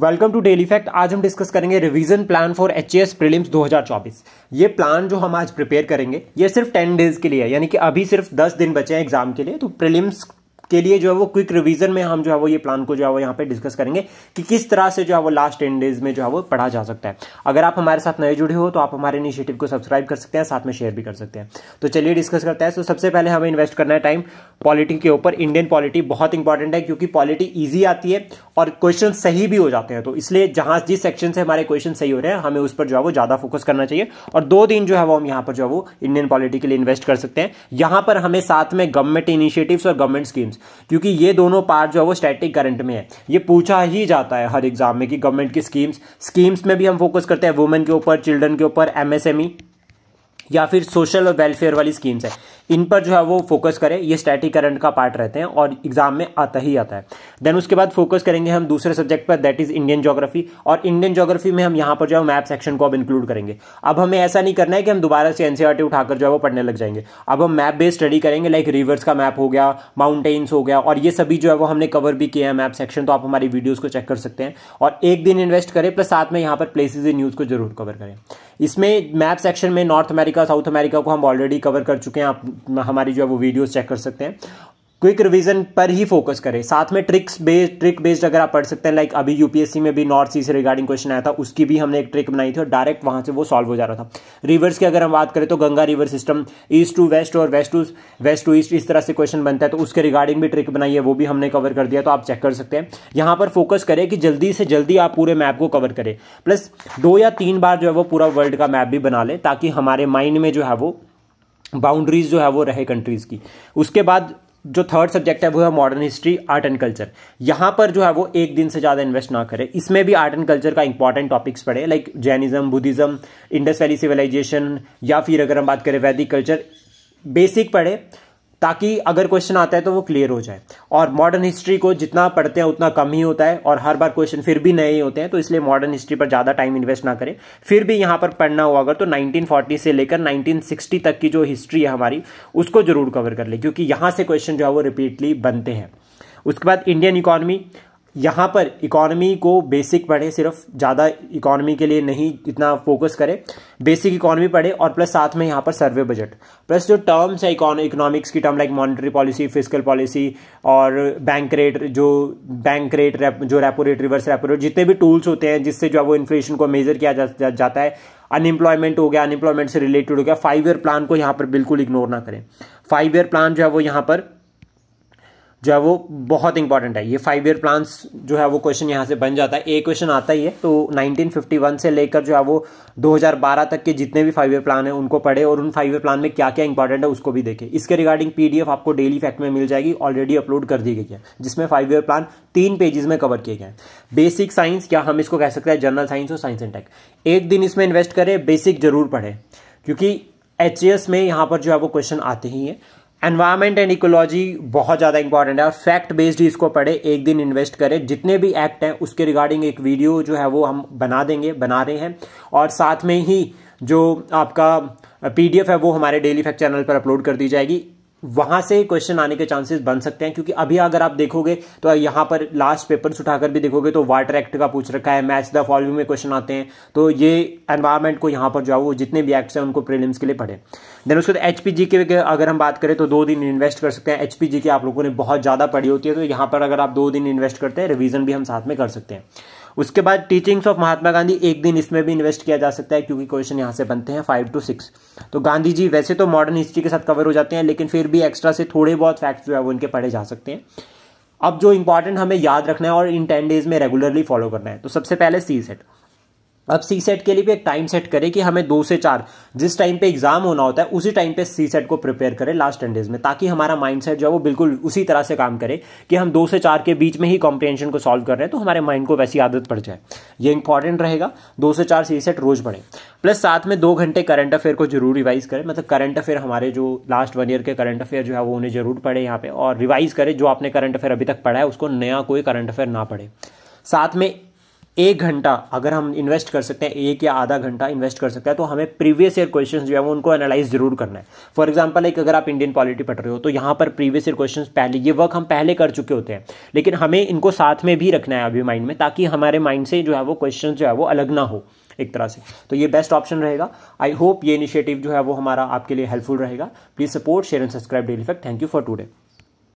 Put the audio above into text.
welcome to daily fact आज हम discuss करेंगे revision plan for H S prelims चौबीस ये प्लान जो हम आज प्रिपेयर करेंगे ये सिर्फ 10 डेज के लिए है यानी कि अभी सिर्फ 10 दिन बचे हैं एग्जाम के लिए तो प्रिलिम्स आपके लिए जो है वो क्विक रिविजन में हम जो है वो ये प्लान को जो है वो यहाँ पे डिस्कस करेंगे कि किस तरह से जो है वो लास्ट टेन डेज में जो है वो पढ़ा जा सकता है अगर आप हमारे साथ नए जुड़े हो तो आप हमारे इनिशिएटिव को सब्सक्राइब कर सकते हैं साथ में शेयर भी कर सकते हैं तो चलिए डिस्कस करते हैं तो सबसे पहले हमें इन्वेस्ट करना है टाइम पॉलिटी के ऊपर इंडियन पॉलिटी बहुत इंपॉर्टेंट है क्योंकि पॉलिटी ईजी आती है और क्वेश्चन सही भी हो जाते हैं तो इसलिए जहां जिस सेक्शन से हमारे क्वेश्चन सही हो रहे हैं हमें उस पर जो है वो ज़्यादा फोकस करना चाहिए और दो दिन जो है वो हम यहाँ पर जो है वो इंडियन पॉलिटी के लिए इन्वेस्ट कर सकते हैं यहां पर हमें साथ में गवर्नमेंट इनिशिएटिव्स और गवर्नमेंट स्कीम्स क्योंकि ये दोनों पार्ट जो है वो स्टैटिक करंट में है ये पूछा ही जाता है हर एग्जाम में कि गवर्नमेंट की स्कीम्स स्कीम्स में भी हम फोकस करते हैं वुमेन के ऊपर चिल्ड्रन के ऊपर एमएसएमई या फिर सोशल और वेलफेयर वाली स्कीम्स है इन पर जो है वो फोकस करें ये स्टैटिक करंट का पार्ट रहते हैं और एग्जाम में आता ही आता है देन उसके बाद फोकस करेंगे हम दूसरे सब्जेक्ट पर दैट इज़ इंडियन जोग्राफी और इंडियन ज्योग्राफी में हम यहाँ पर जो है मैप सेक्शन को अब इंक्लूड करेंगे अब हमें ऐसा नहीं करना है कि हम दोबारा से एनसीआरटी e उठाकर जो है वो पढ़ने लग जाएंगे अब हम मैप बेस्ड स्टडी करेंगे लाइक रिवर्स का मैप हो गया माउंटेन्स हो गया और ये सभी जो है वो हमने कवर भी किया है मैप सेक्शन तो आप हमारी वीडियोज़ को चेक कर सकते हैं और एक दिन इन्वेस्ट करें प्लस साथ में यहाँ पर प्लेसेज इन न्यूज़ को जरूर कवर करें इसमें मैप सेक्शन में नॉर्थ अमेरिका साउथ अमेरिका को हम ऑलरेडी कवर कर चुके हैं आप हमारी जो है वो वीडियोस चेक कर सकते हैं क्विक रिवीजन पर ही फोकस करें साथ में ट्रिक्स बेस्ड ट्रिक बेस्ड अगर आप पढ़ सकते हैं लाइक अभी यूपीएससी में भी नॉर्थ सी से रिगार्डिंग क्वेश्चन आया था उसकी भी हमने एक ट्रिक बनाई थी और डायरेक्ट वहां से वो सॉल्व हो जा रहा था रिवर्स की अगर हम बात करें तो Ganga river system east to west और west to west to east इस तरह से क्वेश्चन बनता है तो उसके रिगार्डिंग भी ट्रिक बनाई है वो भी हमने कवर कर दिया तो आप चेक कर सकते हैं यहाँ पर फोकस करें कि जल्दी से जल्दी आप पूरे मैप को कवर करें प्लस दो या तीन बार जो है वो पूरा वर्ल्ड का मैप भी बना लें ताकि हमारे माइंड में जो है वो बाउंड्रीज जो है वो रहे कंट्रीज़ की उसके बाद जो थर्ड सब्जेक्ट है वो है modern history art and culture यहाँ पर जो है वो एक दिन से ज़्यादा इन्वेस्ट ना करें इसमें भी आर्ट एंड कल्चर का इंपॉर्टेंट टॉपिक्स पढ़े like Jainism Buddhism Indus valley civilisation या फिर अगर हम बात करें वैदिक कल्चर बेसिक पढ़े ताकि अगर क्वेश्चन आता है तो वो क्लियर हो जाए और मॉडर्न हिस्ट्री को जितना पढ़ते हैं उतना कम ही होता है और हर बार क्वेश्चन फिर भी नए ही होते हैं तो इसलिए मॉडर्न हिस्ट्री पर ज़्यादा टाइम इन्वेस्ट ना करें फिर भी यहाँ पर पढ़ना हुआ अगर तो 1940 से लेकर 1960 तक की जो हिस्ट्री है हमारी उसको जरूर कवर कर ले क्योंकि यहाँ से क्वेश्चन जो है वो रिपीटली बनते हैं उसके बाद इंडियन इकोनॉमी यहाँ पर इकोनॉमी को बेसिक पढ़े सिर्फ ज़्यादा इकोनॉमी के लिए नहीं इतना फोकस करें बेसिक इकोनॉमी पढ़े और प्लस साथ में यहाँ पर सर्वे बजट प्लस जो टर्म्स है इकोनॉमिक्स की term like monetary policy physical policy और बैंक रेट जो बैंक रेट रेप, जो repo rate reverse repo rate जितने भी टूल्स होते हैं जिससे जो है वो इन्फ्लेशन को मेजर किया जा, जा, जाता है अनएम्प्लॉयमेंट हो गया अनएम्प्लॉयमेंट से रिलेटेड हो गया फाइव ईयर प्लान को यहाँ पर बिल्कुल इग्नोर ना करें फाइव ईयर प्लान जो है वो यहाँ पर जो है वो बहुत इंपॉर्टेंट है ये फाइव ईयर प्लान जो है वो क्वेश्चन यहाँ से बन जाता है एक क्वेश्चन आता ही है तो 1951 से लेकर जो है वो 2012 तक के जितने भी फाइव ईयर प्लान है उनको पढ़े और उन फाइव ईयर प्लान में क्या क्या इंपॉर्टेंट है उसको भी देखें इसके रिगार्डिंग पी आपको डेली फैक्ट में मिल जाएगी ऑलरेडी अपलोड कर दी गई है जिसमें फाइव ईयर प्लान तीन पेजेस में कवर किए गए हैं बेसिक साइंस क्या हम इसको कह सकते हैं जनरल साइंस और साइंस एंड टेक एक दिन इसमें इन्वेस्ट करें बेसिक जरूर पढ़ें क्योंकि एच में यहाँ पर जो है वो क्वेश्चन आते ही हैं एनवायरमेंट एंड इकोलॉजी बहुत ज़्यादा इंपॉर्टेंट है और फैक्ट बेस्ड ही इसको पढ़े एक दिन इन्वेस्ट करें जितने भी एक्ट हैं उसके रिगार्डिंग एक वीडियो जो है वो हम बना देंगे बना रहे हैं और साथ में ही जो आपका पीडीएफ है वो हमारे डेली फैक्ट चैनल पर अपलोड कर दी जाएगी वहां से क्वेश्चन आने के चांसेस बन सकते हैं क्योंकि अभी अगर आप देखोगे तो यहां पर लास्ट पेपर्स उठाकर भी देखोगे तो वाटर एक्ट का पूछ रखा है मैच द फॉलोइंग में क्वेश्चन आते हैं तो ये एनवायरमेंट को यहां पर जो है वो जितने भी एक्ट्स हैं उनको प्रीलिम्स के लिए पढ़े देन उसके बाद एचपीजी के अगर हम बात करें तो दो दिन इन्वेस्ट कर सकते हैं एचपीजी की आप लोगों ने बहुत ज़्यादा पढ़ी होती है तो यहां पर अगर आप दो दिन इन्वेस्ट करते हैं रिविजन भी हम साथ में कर सकते हैं उसके बाद टीचिंग्स ऑफ महात्मा गांधी एक दिन इसमें भी इन्वेस्ट किया जा सकता है क्योंकि क्वेश्चन यहाँ से बनते हैं फाइव टू सिक्स तो गांधी जी वैसे तो मॉडर्न हिस्ट्री के साथ कवर हो जाते हैं लेकिन फिर भी एक्स्ट्रा से थोड़े बहुत फैक्ट्स जो है वो इनके पढ़े जा सकते हैं अब जो इंपॉर्टेंट हमें याद रखना है और इन टेन डेज में रेगुलरली फॉलो करना है तो सबसे पहले सी सेट अब सी सेट के लिए भी एक टाइम सेट करें कि हमें दो से चार जिस टाइम पे एग्जाम होना होता है उसी टाइम पे सी सेट को प्रिपेयर करें लास्ट टेन डेज में ताकि हमारा माइंड सेट जो है वो बिल्कुल उसी तरह से काम करे कि हम दो से चार के बीच में ही कॉम्प्रिहेंशन को सॉल्व कर रहे हैं तो हमारे माइंड को वैसी आदत पड़ जाए ये इंपॉर्टेंट रहेगा दो से चार सी सेट रोज पढ़ें प्लस साथ में दो घंटे करंट अफेयर को जरूर रिवाइज करें मतलब करंट अफेयर हमारे जो लास्ट वन ईयर के करंट अफेयर जो है वो उन्हें जरूर पढ़े यहाँ पे और रिवाइज करें जो आपने करंट अफेयर अभी तक पढ़ा है उसको नया कोई करंट अफेयर ना पढ़े साथ में एक घंटा अगर हम इन्वेस्ट कर सकते हैं एक या आधा घंटा इन्वेस्ट कर सकते हैं तो हमें प्रीवियस ईयर क्वेश्चंस जो है वो उनको एनालाइज जरूर करना है फॉर एग्जांपल एक अगर आप इंडियन पॉलिटी पढ़ रहे हो तो यहाँ पर प्रीवियस ईयर क्वेश्चंस पहले ये वर्क हम पहले कर चुके होते हैं लेकिन हमें इनको साथ में भी रखना है अभी माइंड में ताकि हमारे माइंड से जो है वो क्वेश्चन जो है वो अलग ना हो एक तरह से तो ये बेस्ट ऑप्शन रहेगा आई होप ये इनिशिएटिव जो है वो हमारा आपके लिए हेल्पफुल रहेगा please support share and subscribe daily fact thank you for today